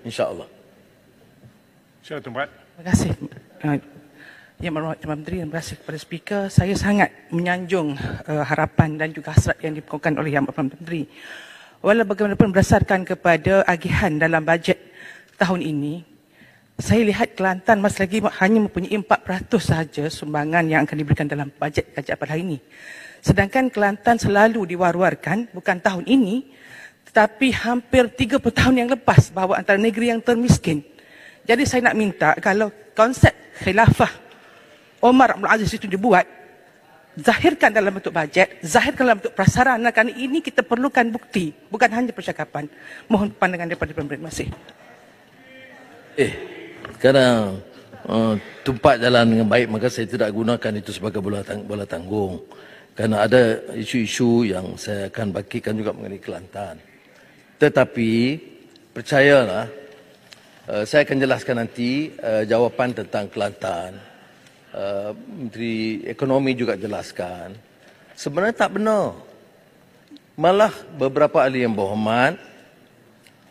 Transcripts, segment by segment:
InsyaAllah. Syarat Tumbat. Terima kasih. Eh, yang Berhormat Menteri, terima kasih kepada Speaker. Saya sangat menyanjung uh, harapan dan juga hasrat yang dikongkan oleh Yang Berhormat Menteri. Walau bagaimanapun berdasarkan kepada agihan dalam bajet tahun ini, saya lihat Kelantan masih lagi hanya mempunyai 4% sahaja sumbangan yang akan diberikan dalam bajet kajian pada hari ini. Sedangkan Kelantan selalu diwar-warkan, bukan tahun ini, tetapi hampir 30 tahun yang lepas bahawa antara negeri yang termiskin. Jadi saya nak minta kalau konsep khilafah Omar Abdul Aziz itu dibuat, zahirkan dalam bentuk bajet, zahirkan dalam bentuk prasarana kerana ini kita perlukan bukti, bukan hanya percakapan. Mohon pandangan daripada pemerintah masih. Eh, sekarang uh, eh, tempat jalan dengan baik maka saya tidak gunakan itu sebagai bola, tang bola tanggung. Kerana ada isu-isu yang saya akan bagikan juga mengenai Kelantan. Tetapi percayalah eh, saya akan jelaskan nanti eh, jawapan tentang Kelantan. Eh, Menteri Ekonomi juga jelaskan sebenarnya tak benar. Malah beberapa ahli yang berhormat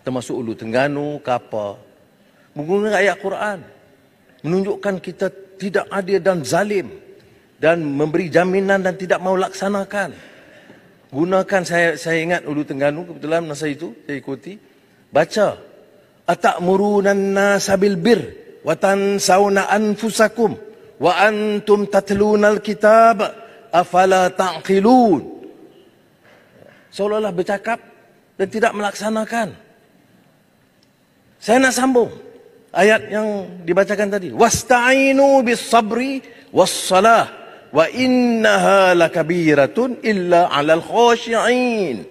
termasuk Ulu Tengganu, Kapal menggunakan ayat Quran menunjukkan kita tidak adil dan zalim dan memberi jaminan dan tidak mau laksanakan gunakan saya saya ingat ulu Tengganu kebetulan masa itu saya ikuti baca atak murunan nasabil bir watan tansawna anfusakum wa antum tatlunal alkitab afala taqilun seolah-olah bercakap dan tidak melaksanakan saya nak sambung ayat yang dibacakan tadi wastainu bis sabri was salah wa innaha lakabiratun illa 'alal khashi'in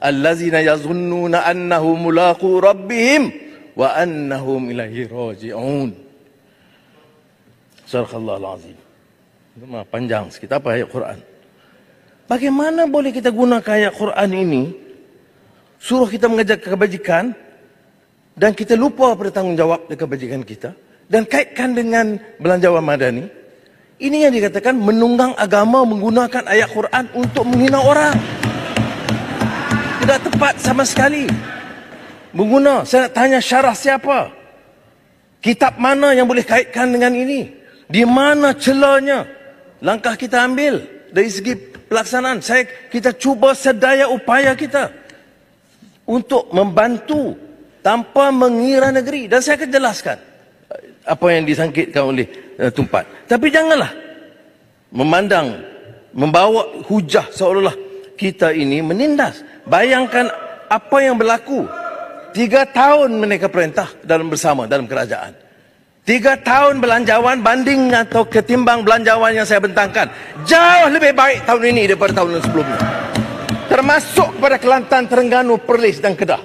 allazina yazunnuna annahum mulaqu rabbihim wa annahum ilaihi raji'un Surah azim Itu panjang sikit apa ayat Quran. Bagaimana boleh kita guna ayat Quran ini suruh kita mengajak kebajikan dan kita lupa pada tanggungjawab kebajikan kita dan kaitkan dengan belanja Ramadan ini yang dikatakan menunggang agama menggunakan ayat Quran untuk menghina orang. Tidak tepat sama sekali. Mengguna, saya nak tanya syarah siapa? Kitab mana yang boleh kaitkan dengan ini? Di mana celanya? Langkah kita ambil dari segi pelaksanaan. Saya Kita cuba sedaya upaya kita untuk membantu tanpa mengira negeri. Dan saya akan jelaskan apa yang disangkitkan oleh uh, tumpat. Tapi janganlah memandang, membawa hujah seolah-olah kita ini menindas. Bayangkan apa yang berlaku. Tiga tahun mereka perintah dalam bersama, dalam kerajaan. Tiga tahun belanjawan banding atau ketimbang belanjawan yang saya bentangkan. Jauh lebih baik tahun ini daripada tahun yang sebelumnya. Termasuk kepada Kelantan, Terengganu, Perlis dan Kedah.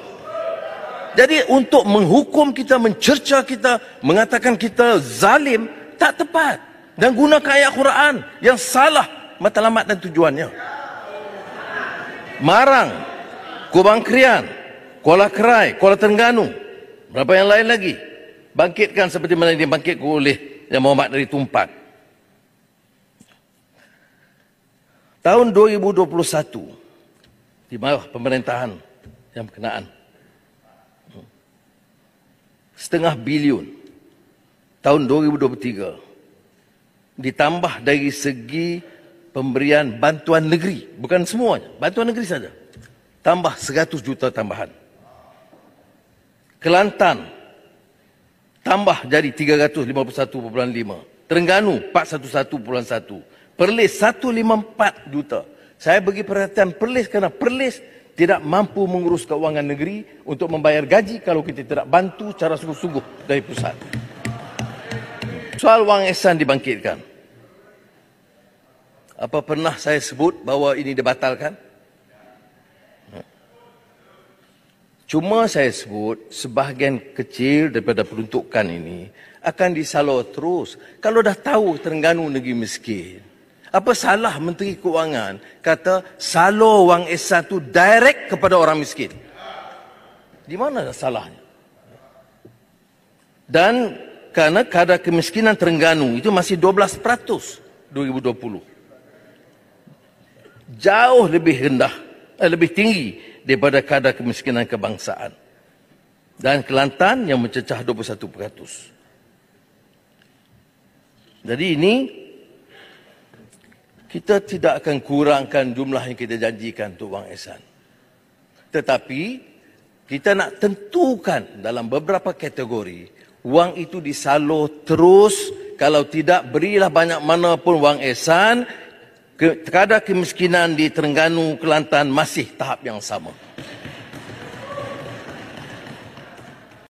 Jadi untuk menghukum kita, mencerca kita, mengatakan kita zalim, tak tepat dan guna ayat Quran yang salah matlamat dan tujuannya. Marang, Kubang Krian, Kuala Kerai, Kuala Terengganu, berapa yang lain lagi? Bangkitkan seperti mana yang dibangkit oleh Yang Muhammad dari Tumpat. Tahun 2021, di bawah pemerintahan yang berkenaan, setengah bilion tahun 2023 ditambah dari segi pemberian bantuan negeri bukan semuanya bantuan negeri saja tambah 100 juta tambahan Kelantan tambah jadi 351.5 Terengganu 411.1 Perlis 154 juta saya bagi perhatian Perlis kerana Perlis tidak mampu mengurus keuangan negeri untuk membayar gaji kalau kita tidak bantu cara sungguh-sungguh dari pusat. Soal Wang Ehsan dibangkitkan. Apa pernah saya sebut bahawa ini dibatalkan? Cuma saya sebut sebahagian kecil daripada peruntukan ini akan disalur terus. Kalau dah tahu Terengganu negeri miskin, apa salah Menteri Keuangan kata salur wang S1 itu direct kepada orang miskin? Di mana salahnya? Dan Karena kadar kemiskinan Terengganu itu masih 12% 2020. Jauh lebih rendah, eh, lebih tinggi daripada kadar kemiskinan kebangsaan. Dan Kelantan yang mencecah 21%. Jadi ini kita tidak akan kurangkan jumlah yang kita janjikan untuk Wang esan, Tetapi kita nak tentukan dalam beberapa kategori wang itu disalur terus kalau tidak berilah banyak mana pun wang ihsan kadar kemiskinan di Terengganu Kelantan masih tahap yang sama